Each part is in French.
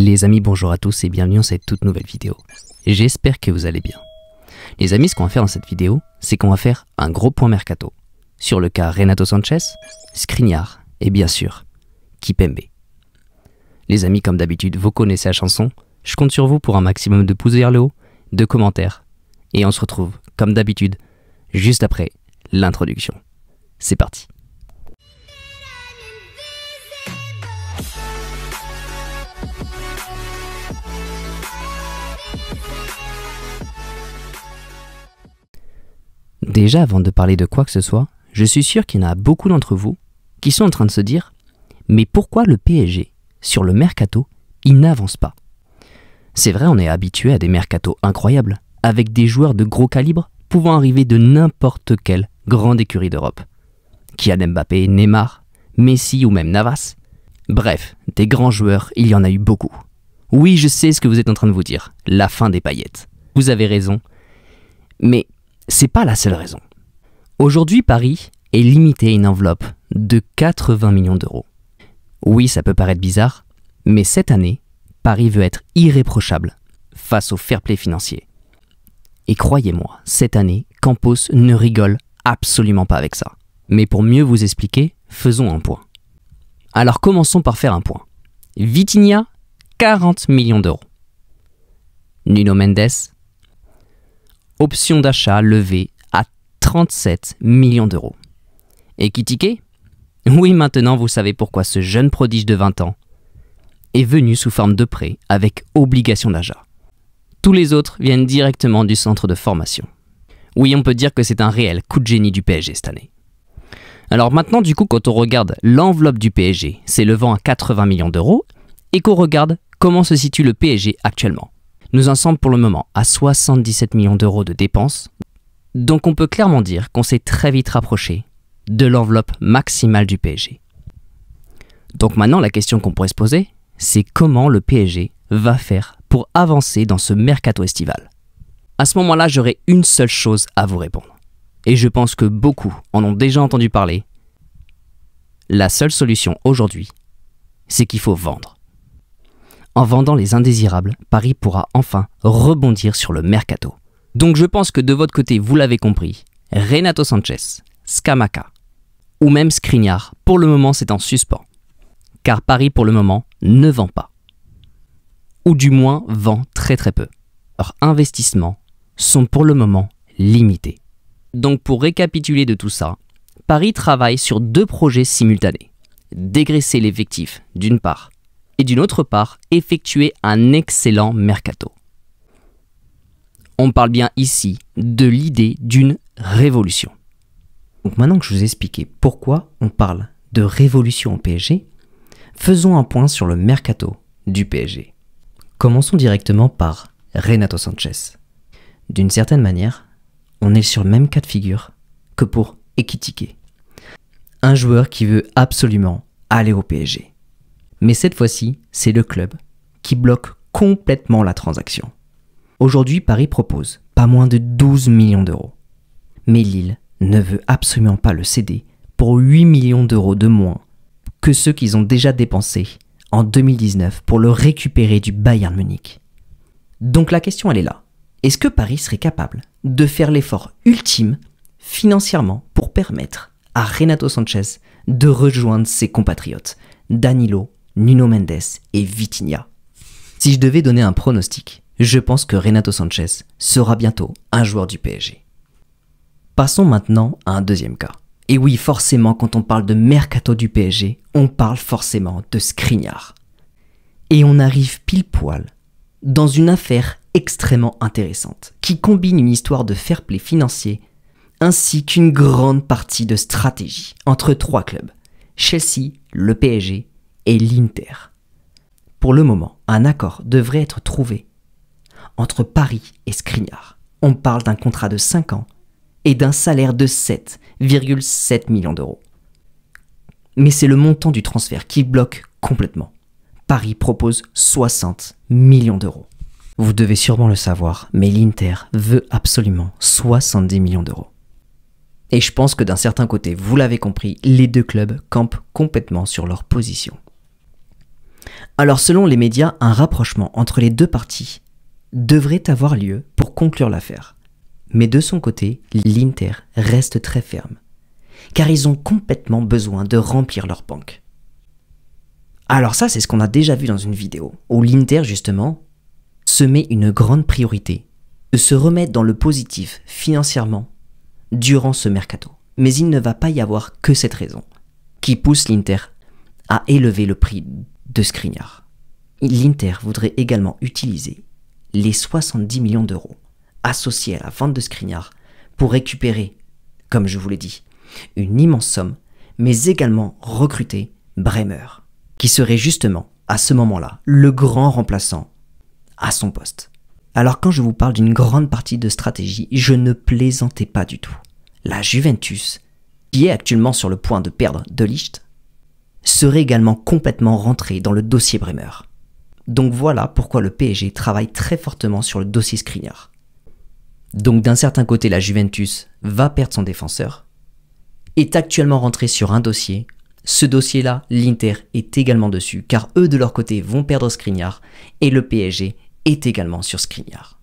Les amis, bonjour à tous et bienvenue dans cette toute nouvelle vidéo. J'espère que vous allez bien. Les amis, ce qu'on va faire dans cette vidéo, c'est qu'on va faire un gros point mercato sur le cas Renato Sanchez, scrignard et bien sûr, Kipembe. Les amis, comme d'habitude, vous connaissez la chanson. Je compte sur vous pour un maximum de pouces vers le haut, de commentaires. Et on se retrouve, comme d'habitude, juste après l'introduction. C'est parti. Déjà, avant de parler de quoi que ce soit, je suis sûr qu'il y en a beaucoup d'entre vous qui sont en train de se dire Mais pourquoi le PSG, sur le mercato, il n'avance pas C'est vrai, on est habitué à des mercatos incroyables, avec des joueurs de gros calibre pouvant arriver de n'importe quelle grande écurie d'Europe. Qui a Mbappé, Neymar, Messi ou même Navas Bref, des grands joueurs, il y en a eu beaucoup. Oui, je sais ce que vous êtes en train de vous dire, la fin des paillettes. Vous avez raison. Mais c'est pas la seule raison. Aujourd'hui, Paris est limité à une enveloppe de 80 millions d'euros. Oui, ça peut paraître bizarre, mais cette année, Paris veut être irréprochable face au fair play financier. Et croyez-moi, cette année, Campos ne rigole absolument pas avec ça. Mais pour mieux vous expliquer, faisons un point. Alors commençons par faire un point. Vitinha, 40 millions d'euros. Nuno Mendes, option d'achat levée à 37 millions d'euros. Et qui tiquait Oui, maintenant vous savez pourquoi ce jeune prodige de 20 ans est venu sous forme de prêt avec obligation d'achat. Tous les autres viennent directement du centre de formation. Oui, on peut dire que c'est un réel coup de génie du PSG cette année. Alors maintenant, du coup, quand on regarde l'enveloppe du PSG s'élevant à 80 millions d'euros et qu'on regarde comment se situe le PSG actuellement nous en sommes pour le moment à 77 millions d'euros de dépenses, donc on peut clairement dire qu'on s'est très vite rapproché de l'enveloppe maximale du PSG. Donc maintenant la question qu'on pourrait se poser, c'est comment le PSG va faire pour avancer dans ce mercato estival. À ce moment-là, j'aurai une seule chose à vous répondre. Et je pense que beaucoup en ont déjà entendu parler. La seule solution aujourd'hui, c'est qu'il faut vendre. En vendant les indésirables, Paris pourra enfin rebondir sur le mercato. Donc je pense que de votre côté, vous l'avez compris, Renato Sanchez, Skamaka, ou même Scrignard, pour le moment c'est en suspens. Car Paris pour le moment ne vend pas. Ou du moins vend très très peu. Leurs investissements sont pour le moment limités. Donc pour récapituler de tout ça, Paris travaille sur deux projets simultanés. Dégraisser l'effectif d'une part et d'une autre part, effectuer un excellent mercato. On parle bien ici de l'idée d'une révolution. Donc maintenant que je vous ai expliqué pourquoi on parle de révolution au PSG, faisons un point sur le mercato du PSG. Commençons directement par Renato Sanchez. D'une certaine manière, on est sur le même cas de figure que pour Ekitike. Un joueur qui veut absolument aller au PSG. Mais cette fois-ci, c'est le club qui bloque complètement la transaction. Aujourd'hui, Paris propose pas moins de 12 millions d'euros. Mais Lille ne veut absolument pas le céder pour 8 millions d'euros de moins que ceux qu'ils ont déjà dépensés en 2019 pour le récupérer du Bayern Munich. Donc la question elle est là. Est-ce que Paris serait capable de faire l'effort ultime financièrement pour permettre à Renato Sanchez de rejoindre ses compatriotes Danilo Nuno Mendes et Vitinha. Si je devais donner un pronostic, je pense que Renato Sanchez sera bientôt un joueur du PSG. Passons maintenant à un deuxième cas. Et oui, forcément, quand on parle de mercato du PSG, on parle forcément de Skriniar. Et on arrive pile poil dans une affaire extrêmement intéressante, qui combine une histoire de fair play financier ainsi qu'une grande partie de stratégie entre trois clubs, Chelsea, le PSG et l'Inter. Pour le moment, un accord devrait être trouvé entre Paris et Scrignard. On parle d'un contrat de 5 ans et d'un salaire de 7,7 millions d'euros. Mais c'est le montant du transfert qui bloque complètement. Paris propose 60 millions d'euros. Vous devez sûrement le savoir, mais l'Inter veut absolument 70 millions d'euros. Et je pense que d'un certain côté, vous l'avez compris, les deux clubs campent complètement sur leur position. Alors selon les médias, un rapprochement entre les deux parties devrait avoir lieu pour conclure l'affaire. Mais de son côté, l'Inter reste très ferme, car ils ont complètement besoin de remplir leur banque. Alors ça, c'est ce qu'on a déjà vu dans une vidéo, où l'Inter, justement, se met une grande priorité se remettre dans le positif financièrement durant ce mercato. Mais il ne va pas y avoir que cette raison qui pousse l'Inter à élever le prix de Skriniar. L'Inter voudrait également utiliser les 70 millions d'euros associés à la vente de Skriniar pour récupérer, comme je vous l'ai dit, une immense somme, mais également recruter Bremer, qui serait justement, à ce moment-là, le grand remplaçant à son poste. Alors quand je vous parle d'une grande partie de stratégie, je ne plaisantais pas du tout. La Juventus, qui est actuellement sur le point de perdre de Licht, serait également complètement rentré dans le dossier Bremer. Donc voilà pourquoi le PSG travaille très fortement sur le dossier Skriniar. Donc d'un certain côté, la Juventus va perdre son défenseur, est actuellement rentrée sur un dossier. Ce dossier-là, l'Inter est également dessus, car eux de leur côté vont perdre Skriniar, et le PSG est également sur Skriniar.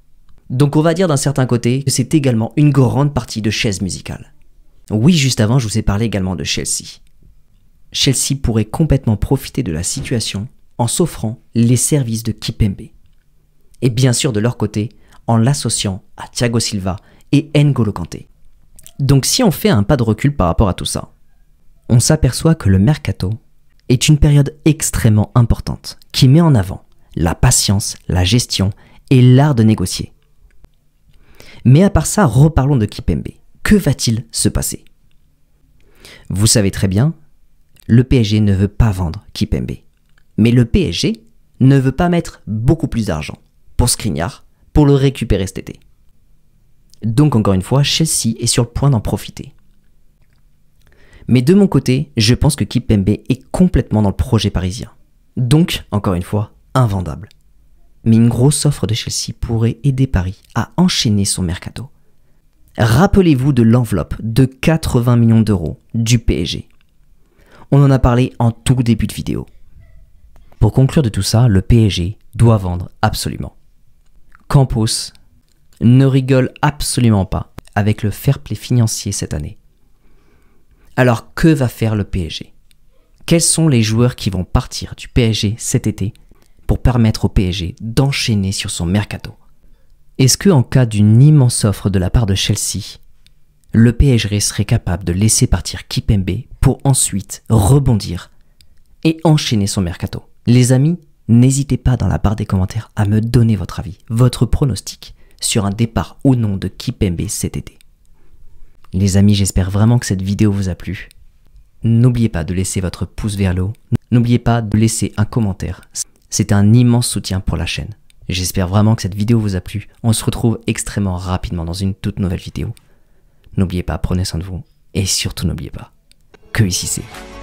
Donc on va dire d'un certain côté que c'est également une grande partie de chaise musicale. Oui, juste avant, je vous ai parlé également de Chelsea. Chelsea pourrait complètement profiter de la situation en s'offrant les services de Kipembe. Et bien sûr de leur côté, en l'associant à Thiago Silva et N'Golo Kanté. Donc si on fait un pas de recul par rapport à tout ça, on s'aperçoit que le mercato est une période extrêmement importante qui met en avant la patience, la gestion et l'art de négocier. Mais à part ça, reparlons de Kipembe. Que va-t-il se passer Vous savez très bien, le PSG ne veut pas vendre Kipembe. Mais le PSG ne veut pas mettre beaucoup plus d'argent pour Skriniar pour le récupérer cet été. Donc encore une fois, Chelsea est sur le point d'en profiter. Mais de mon côté, je pense que Kipembe est complètement dans le projet parisien. Donc, encore une fois, invendable. Mais une grosse offre de Chelsea pourrait aider Paris à enchaîner son mercato. Rappelez-vous de l'enveloppe de 80 millions d'euros du PSG on en a parlé en tout début de vidéo. Pour conclure de tout ça, le PSG doit vendre absolument. Campos ne rigole absolument pas avec le fair play financier cette année. Alors que va faire le PSG Quels sont les joueurs qui vont partir du PSG cet été pour permettre au PSG d'enchaîner sur son mercato Est-ce que en cas d'une immense offre de la part de Chelsea, le PSG serait capable de laisser partir Kipembe pour ensuite rebondir et enchaîner son mercato. Les amis, n'hésitez pas dans la barre des commentaires à me donner votre avis, votre pronostic sur un départ ou non de Kipembe cet été. Les amis, j'espère vraiment que cette vidéo vous a plu. N'oubliez pas de laisser votre pouce vers le haut. N'oubliez pas de laisser un commentaire. C'est un immense soutien pour la chaîne. J'espère vraiment que cette vidéo vous a plu. On se retrouve extrêmement rapidement dans une toute nouvelle vidéo. N'oubliez pas, prenez soin de vous. Et surtout, n'oubliez pas que ici c'est